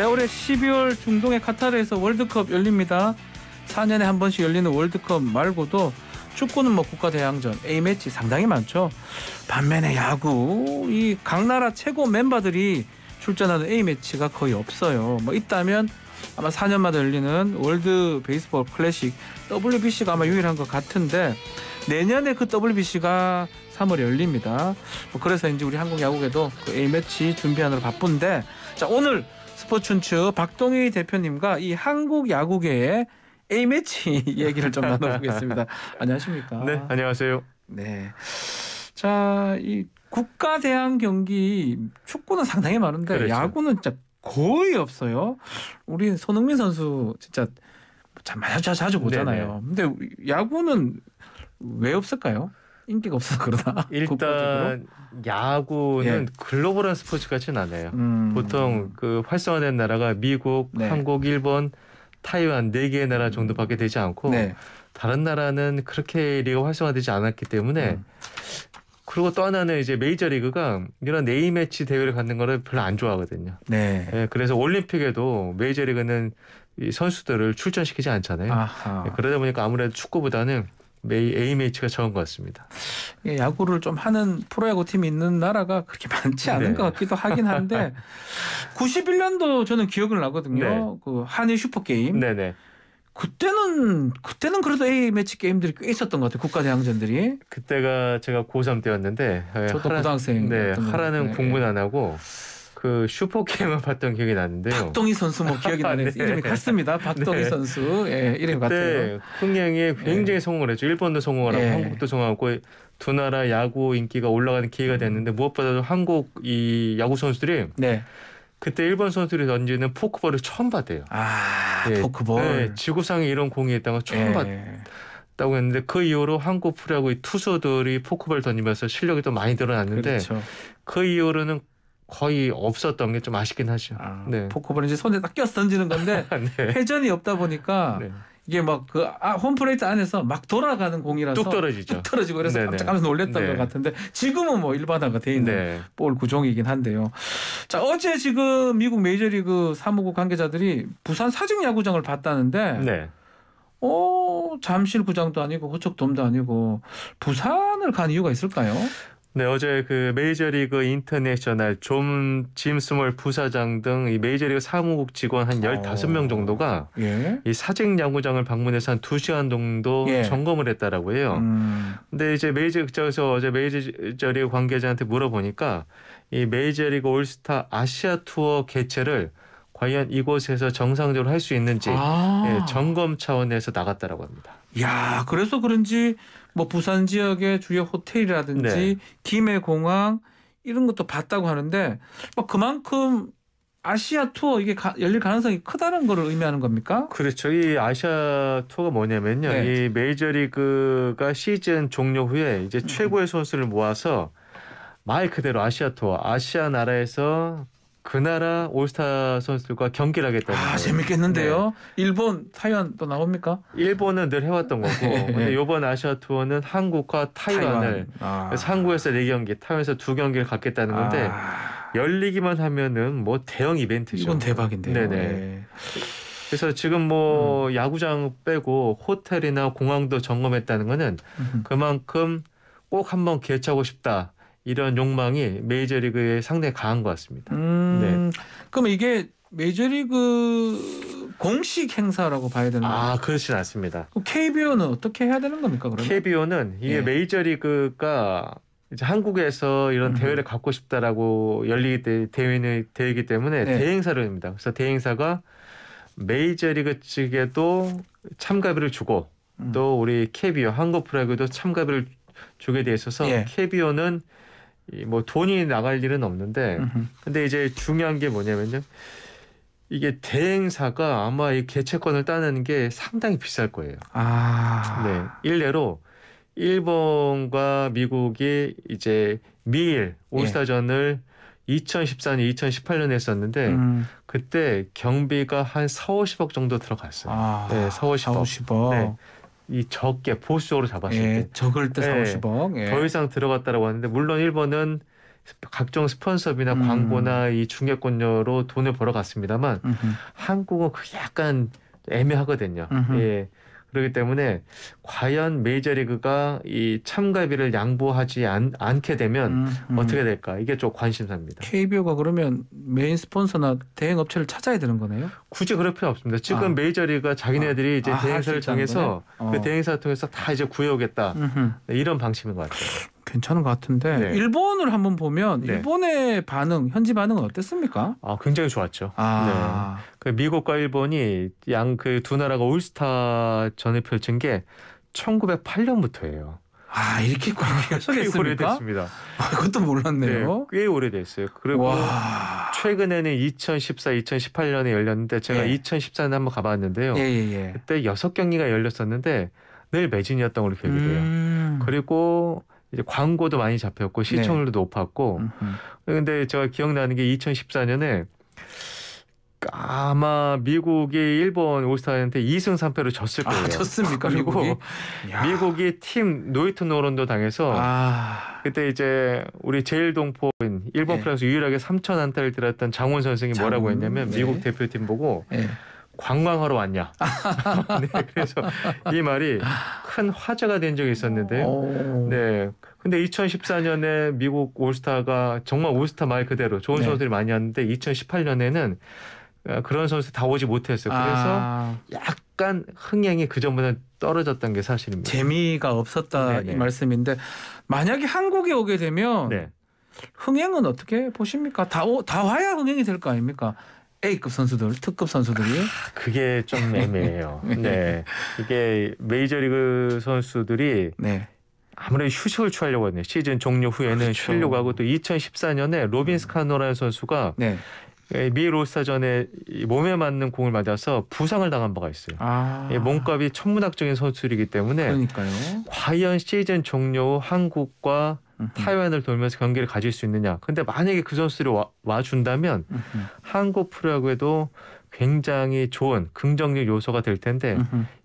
네, 올해 12월 중동의 카타르에서 월드컵 열립니다. 4년에 한 번씩 열리는 월드컵 말고도 축구는 뭐 국가 대항전 A 매치 상당히 많죠. 반면에 야구 이각 나라 최고 멤버들이 출전하는 A 매치가 거의 없어요. 뭐 있다면 아마 4년마다 열리는 월드 베이스볼 클래식 WBC가 아마 유일한 것 같은데 내년에 그 WBC가 3월에 열립니다. 뭐 그래서 이제 우리 한국 야구계도 그 A 매치 준비하느라 바쁜데 자 오늘 스포츠춘츠 박동희 대표님과 이 한국 야구계의 A 매치 얘기를 좀 나눠보겠습니다. 안녕하십니까? 네, 안녕하세요. 네. 자, 이 국가 대항 경기 축구는 상당히 많은데 그렇죠. 야구는 진짜 거의 없어요. 우리 손흥민 선수 진짜 참 자주 자주 보잖아요. 네네. 근데 야구는 왜 없을까요? 인기가 없어서 그러다. 일단 야구는 예. 글로벌한 스포츠 같지는 않아요. 음. 보통 그 활성화된 나라가 미국, 네. 한국, 일본, 타이완 네 개의 나라 음. 정도밖에 되지 않고 네. 다른 나라는 그렇게 리그 활성화되지 않았기 때문에 음. 그리고 또 하나는 이제 메이저 리그가 이런 네이 매치 대회를 갖는 거를 별로 안 좋아하거든요. 네. 예, 그래서 올림픽에도 메이저 리그는 이 선수들을 출전시키지 않잖아요. 예, 그러다 보니까 아무래도 축구보다는 메이 AMH가 처음 것 같습니다. 예, 야구를 좀 하는 프로야구 팀이 있는 나라가 그렇게 많지 않은 네. 것 같기도 하긴 한데 91년도 저는 기억을 나거든요. 네. 그 한일 슈퍼 게임. 네네. 그때는 그때는 그래도 A 매치 게임들이 꽤 있었던 것 같아요. 국가 대항전들이. 그때가 제가 고3 때였는데 저도 하라, 고등학생. 네, 하라는 공부는 예. 안 하고 그 슈퍼게임을 봤던 기억이 나는데요. 박동희 선수 뭐 기억이 나네요. 네. 이름이 같습니다. 박동희 네. 선수 예, 이름이 같아요. 흥행에 네. 굉장히 예. 성공을 했죠. 일본도 성공을 하고 예. 네. 한국도 성공하고 두 나라 야구 인기가 올라가는 기회가 음. 됐는데 무엇보다도 한국 이 야구 선수들이 네. 그때 일본 선수들이 던지는 포크볼을 처음 봤대요. 아 네. 포크볼. 지구상에 이런 공이 있다는 걸 처음 봤. 다고 했는데 그 이후로 한국 프로야구의 투수들이 포크볼 던지면서 실력이 또 많이 늘어났는데 그렇죠. 그 이후로는 거의 없었던 게 좀 아쉽긴 하죠. 아, 네. 포크볼은 이제 손에 딱 껴서 던지는 건데 네. 회전이 없다 보니까 네. 이게 막그 아, 홈플레이트 안에서 막 돌아가는 공이라서 뚝 떨어지죠. 뚝 떨어지고 그래서 네네. 네. 깜짝 깜짝 놀랬던 네. 것 같은데 지금은 뭐 일반화가 돼 있는 네. 볼 구종이긴 한데요. 자 어제 지금 미국 메이저리그 사무국 관계자들이 부산 사직 야구장을 봤다는데. 네. 어 잠실구장도 아니고 호척돔도 아니고 부산을 간 이유가 있을까요? 네, 어제 그 메이저리그 인터내셔널 존, 짐 스몰 부사장 등 이 메이저리그 사무국 직원 한 15명 어, 정도가 예? 이 사직 야구장을 방문해서 한 2시간 정도 예. 점검을 했다라고 해요. 음. 근데 이제 메이저 극장에서 어제 메이저리그 관계자한테 물어보니까 이 메이저리그 올스타 아시아 투어 개최를 과연 이곳에서 정상적으로 할 수 있는지 아. 예, 점검 차원에서 나갔다라고 합니다. 야, 그래서 그런지 뭐 부산 지역의 주요 호텔이라든지 네. 김해 공항 이런 것도 봤다고 하는데 뭐 그만큼 아시아 투어 이게 가, 열릴 가능성이 크다는 걸 의미하는 겁니까? 그렇죠. 이 아시아 투어가 뭐냐면요. 네. 이 메이저리그가 시즌 종료 후에 이제 최고의 선수를 모아서 말 그대로 아시아 투어, 아시아 나라에서 그 나라 올스타 선수들과 경기를 하겠다고아 거예요. 재밌겠는데요. 네. 일본 타이완 또 나옵니까? 일본은 늘 해왔던 거고 네. 근데 이번 아시아 투어는 한국과 타이완을 타이완. 아. 한국에서 4경기, 타이완에서 2경기를 갖겠다는 건데 아, 열리기만 하면은 뭐 대형 이벤트죠. 이건 대박인데요. 네네. 예. 그래서 지금 뭐 음. 야구장 빼고 호텔이나 공항도 점검했다는 거는 그만큼 꼭 한번 개최하고 싶다. 이런 욕망이 메이저리그에 상당히 강한 것 같습니다. 음, 네. 그럼 이게 메이저리그 공식 행사라고 봐야 되나요? 아, 그렇진 않습니다. KBO는 어떻게 해야 되는 겁니까, 그러면? KBO는 이게 예. 메이저리그가 이제 한국에서 이런 음. 대회를 갖고 싶다라고 열리기 때, 대회는 대회이기 때문에 네. 대행사로입니다 그래서 대행사가 메이저리그 측에도 참가비를 주고 음. 또 우리 KBO 한국 프로야구도 참가비를 주게 돼 있어서 예. KBO는 이뭐 돈이 나갈 일은 없는데 으흠. 근데 이제 중요한 게 뭐냐면요. 이게 대행사가 아마 이 개체권을 따는 게 상당히 비쌀 거예요. 아. 네. 일례로 일본과 미국이 이제 미일 올스타전을 예. 2014년, 2018년에 했었는데 음. 그때 경비가 한 4, 50억 정도 들어갔어요. 아, 네, 4, 50억. 4, 50억. 네. 이 적게 보수적으로 잡았을 예, 때 적을 때 4, 예, 50억 예. 더 이상 들어갔다라고 하는데 물론 일본은 각종 스폰서비나 음. 광고나 이 중개권료로 돈을 벌어갔습니다만 음흠. 한국은 그 약간 애매하거든요. 음흠. 예. 그렇기 때문에 과연 메이저리그가 이 참가비를 양보하지 않, 게 되면 음, 음. 어떻게 될까 이게 좀 관심사입니다. KBO가 그러면 메인 스폰서나 대행 업체를 찾아야 되는 거네요? 굳이 그럴 필요 없습니다. 지금 아. 메이저리그가 자기네들이 아. 이제 아, 대행사를 통해서 어. 그 대행사를 통해서 다 이제 구해오겠다 음흠. 이런 방침인 것 같아요. 괜찮은 것 같은데 네. 일본을 한번 보면 네. 일본의 반응, 현지 반응은 어땠습니까? 아 굉장히 좋았죠. 아. 네. 그 미국과 일본이 양 그 두 나라가 올스타 전에 펼친 게 1908년부터예요. 아 이렇게 관계가 꽤 오래됐습니다. 아, 그것도 몰랐네요. 네, 꽤 오래됐어요. 그리고 와. 최근에는 2014, 2018년에 열렸는데 제가 예. 2014년에 한번 가봤는데요. 예, 예, 예, 그때 여섯 경기가 열렸었는데 늘 매진이었던 걸로 기억이 돼요. 음. 그리고 이제 광고도 많이 잡혔고 네. 시청률도 네. 높았고 음흠. 근데 제가 기억나는 게 2014년에 아마 미국이 일본 오스타한테 2승 3패로 졌을 아, 거예요. 아, 졌습니까? 그리고 미국이, 미국이 팀 노이트 노론도 당해서 아... 그때 이제 우리 제일 동포인 일본 네. 프랑스 유일하게 3천 안타를 들었던 장훈 선생이 장... 뭐라고 했냐면 네. 미국 대표팀 보고 네. 관광하러 왔냐. 네, 그래서 이 말이 큰 화제가 된 적이 있었는데요. 네. 근데 2014년에 미국 올스타가 정말 올스타 말 그대로 좋은 네. 선수들이 많이 왔는데 2018년에는 어, 그런 선수 다 오지 못했어요. 그래서 아. 약간 흥행이 그전보다 떨어졌던 게 사실입니다. 재미가 없었다 네네. 이 네, 네. 말씀인데 만약에 한국에 오게 되면 네. 흥행은 어떻게 보십니까? 다, 다 와야 흥행이 될 거 아닙니까? A급 선수들, 특급 선수들이 아, 그게 좀 네. 애매해요. 네. 네, 이게 메이저리그 선수들이 네. 아무래도 휴식을 취하려고 했네요 시즌 종료 후에는 그렇죠. 쉬려고 하고 또 2014년에 로빈스 음. 카노라는 선수가 네. 예, 미 롤스타전에 몸에 맞는 공을 맞아서 부상을 당한 바가 있어요. 아. 예, 몸값이 천문학적인 선수이기 들 때문에 그러니까요. 과연 시즌 종료 후 한국과 타이완을 돌면서 경기를 가질 수 있느냐. 근데 만약에 그 선수들이 와, 준다면 한국 프로야구에도 굉장히 좋은 긍정적 요소가 될 텐데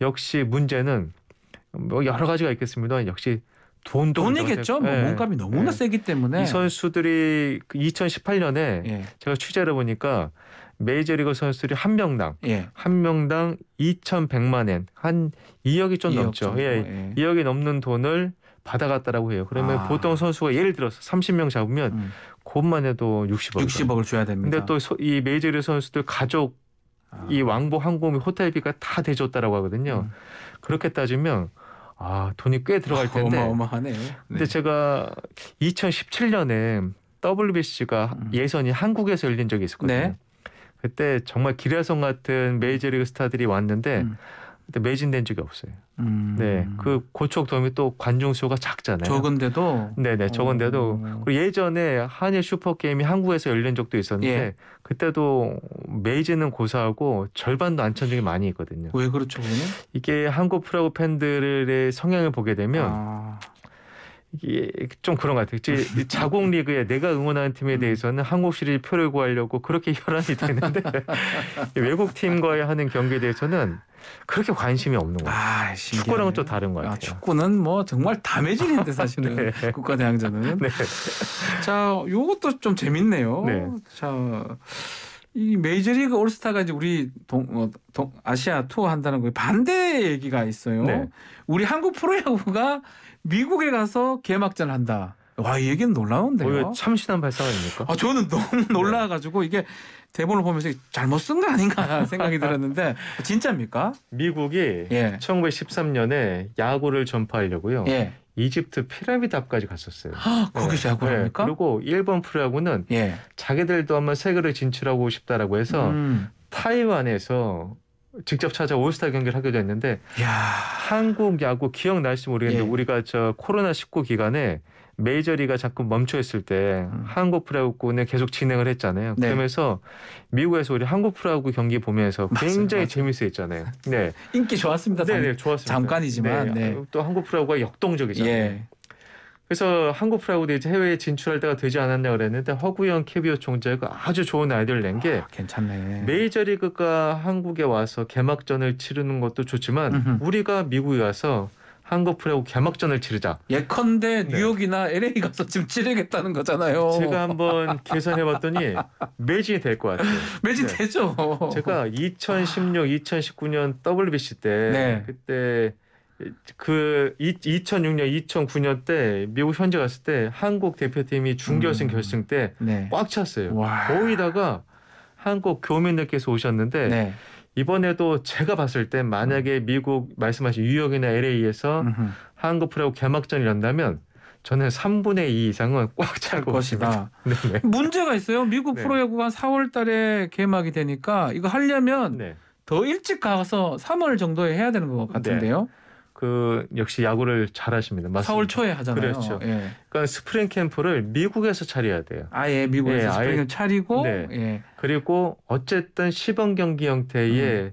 역시 문제는 뭐 여러 가지가 있겠습니다. 만 역시 돈도 돈이겠죠. 뭐 예. 몸값이 너무나 네. 세기 때문에 이 선수들이 2018년에 그 예. 제가 취재를 보니까 메이저리그 선수들이 한 명당 예. 한 명당 2,100만 엔한 2억이 좀 2억 넘죠. 예. 예. 2억이 넘는 돈을 받아갔다라고 해요. 그러면 아. 보통 선수가 예를 들어서 30명 잡으면 음. 곧만 해도 60억. 60억을 줘야 됩니다. 근데 또 이 메이저리 선수들 가족 아. 이 왕복 항공비 호텔비가 다 대줬다라고 하거든요. 음. 그렇게 따지면 아 돈이 꽤 들어갈 아, 텐데. 어마어마하네요. 네. 근데 제가 2017년에 WBC가 음. 예선이 한국에서 열린 적이 있었거든요. 네. 그때 정말 기라성 같은 메이저리그 스타들이 왔는데 음. 그때 매진된 적이 없어요. 네, 음. 네, 그 고척돔이 또 관중 수가 작잖아요. 적은데도. 네, 네, 적은데도. 그리고 예전에 한일 슈퍼 게임이 한국에서 열린 적도 있었는데 예. 그때도 메이지는 고사하고 절반도 안찬 적이 많이 있거든요. 왜 그렇죠, 그러면? 이게 한국 프로야 팬들의 성향을 보게 되면 아. 이게 예, 좀 그런 것 같아요. 자국 리그에 내가 응원하는 팀에 음. 대해서는 한국 시리즈 표를 구하려고 그렇게 혈안이 되는데 외국 팀과의 하는 경기에 대해서는 그렇게 관심이 없는 거예요. 아, 축구랑은 또 다른 거 아, 같아요. 아, 축구는 뭐 정말 다매질인데 사실은 네. 국가대항전은. 네. 자, 요것도 좀 재밌네요. 네. 자. 이 메이저리그 올스타가 이제 우리 동, 어, 동 아시아 투어 한다는 거에 반대 얘기가 있어요. 네. 우리 한국 프로야구가 미국에 가서 개막전을 한다. 와, 이 얘기는 놀라운데요. 어, 참신한 발상 아닙니까? 아, 저는 너무 네. 놀라가지고 이게 대본을 보면서 잘못 쓴 거 아닌가 생각이 들었는데 진짜입니까? 미국이 예. 1913년에 야구를 전파하려고요. 예. 이집트 피라미드 앞까지 갔었어요. 아, 거기서 네. 야구를 합니까? 네. 그리고 일본 프로야구는 예. 자기들도 한번 세계를 진출하고 싶다라고 해서 음. 타이완에서 직접 찾아 올스타 경기를 하게 됐는데 야. 한국 야구 기억날지 모르겠는데 예. 우리가 저 코로나 19 기간에 메이저리가 자꾸 멈춰 있을 때 음. 한국 프로야구는 계속 진행을 했잖아요. 네. 그러면서 미국에서 우리 한국 프로야구 경기 보면서 맞아요, 굉장히 재미있어했잖아요 네. 인기 좋았습니다. 네, 네, 좋았습니다. 잠깐이지만 네. 네. 또 한국 프로야구가 역동적이잖아요. 예. 그래서 한국 프라우드 이제 해외에 진출할 때가 되지 않았냐 그랬는데 허구영 캐비어 총재가 아주 좋은 아이디어를 낸게 아, 괜찮네. 메이저리그가 한국에 와서 개막전을 치르는 것도 좋지만 음흠. 우리가 미국에 와서 한국 프로야구 개막전을 치르자. 예컨대 네. 뉴욕이나 LA 가서 지금 치르겠다는 거잖아요. 제가 한번 계산해봤더니 매진이 될 것 같아요. 매진 네. 되죠. 제가 2016, 2019년 WBC 때 네. 그때 그 2006년, 2009년 때 미국 현지 갔을 때 한국 대표팀이 중결승 음. 결승 때꽉 네. 찼어요. 와. 거기다가 한국 교민들께서 오셨는데. 네. 이번에도 제가 봤을 때 만약에 음. 미국 말씀하신 뉴욕이나 LA에서 한국 프로야구 개막전이 란다면 저는 3분의 2 이상은 꽉 찰 것이다. 네, 네. 문제가 있어요. 미국 프로야구가 4월 달에 개막이 되니까 이거 하려면 네. 더 일찍 가서 3월 정도에 해야 되는 것 같은데요. 네. 그 역시 야구를 잘하십니다. 맞습니다. 4월 초에 하잖아요. 그렇죠. 예. 그러니까 스프링 캠프를 미국에서 차려야 돼요. 아예 미국에서 예, 스프링을 아예, 차리고 네. 예. 그리고 어쨌든 시범 경기 형태의 음.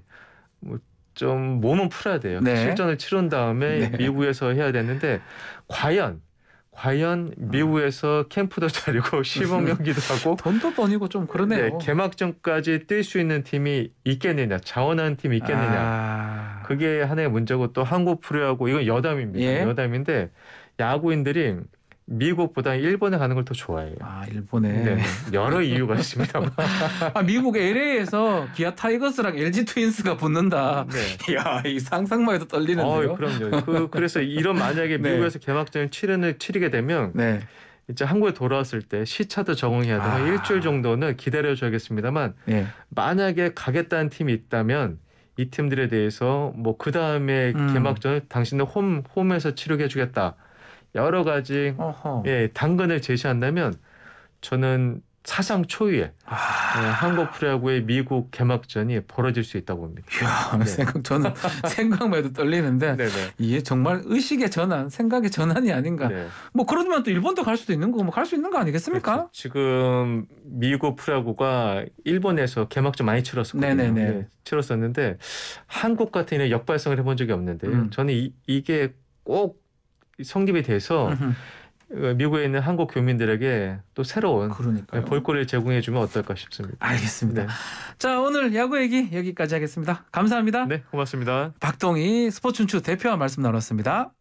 뭐 좀 몸은 풀어야 돼요. 네. 실전을 치른 다음에 네. 미국에서 해야 되는데 과연 과연 음. 미국에서 음. 캠프도 차리고 시범 경기도 하고 돈도 번이고 좀 그러네요. 네, 개막전까지 뛸 수 있는 팀이 있겠느냐, 자원하는 팀이 있겠느냐. 아. 그게 하나의 문제고 또 한국 프로야구 이건 여담입니다. 예? 여담인데 야구인들이 미국보다 일본에 가는 걸 더 좋아해요. 아 일본에 네, 네. 여러 이유가 있습니다. 뭐. 아 미국 LA에서 기아 타이거스랑 LG 트윈스가 붙는다. 네. 이야 이 상상만 해도 떨리는데요. 어, 그럼요. 그, 그래서 이런 만약에 네. 미국에서 개막전을 치르는 치르게 되면 네. 이제 한국에 돌아왔을 때 시차도 적응해야 되고 아. 일주일 정도는 기다려줘야겠습니다만 네. 만약에 가겠다는 팀이 있다면 이 팀들에 대해서 뭐그 다음에 음. 개막전에 당신은홈 홈에서 치르게 해주겠다 여러 가지 어허. 예 당근을 제시한다면 저는 사상 초유의 아... 예, 한국 프로야구의 미국 개막전이 벌어질 수 있다고 봅니다. 이야, 네. 생각 저는 생각만 해도 떨리는데 네네. 네. 이게 정말 의식의 전환, 생각의 전환이 아닌가. 네. 뭐그러만또 일본도 갈 수도 있는 거, 뭐갈 수 있는 거 아니겠습니까? 그렇죠. 지금 미국 프로야구가 일본에서 개막전 많이 치렀었거든요. 네, 네, 네. 치렀었는데 한국 같은 경우 역발상을 해본 적이 없는데 음. 저는 이, 이게 꼭 성립이 돼서. 음흠. 미국에 있는 한국 교민들에게 또 새로운 그러니까요. 볼거리를 제공해 주면 어떨까 싶습니다. 알겠습니다. 네. 자 오늘 야구 얘기 여기까지 하겠습니다. 감사합니다. 네 고맙습니다. 박동희 스포츠춘추 대표와 말씀 나눴습니다.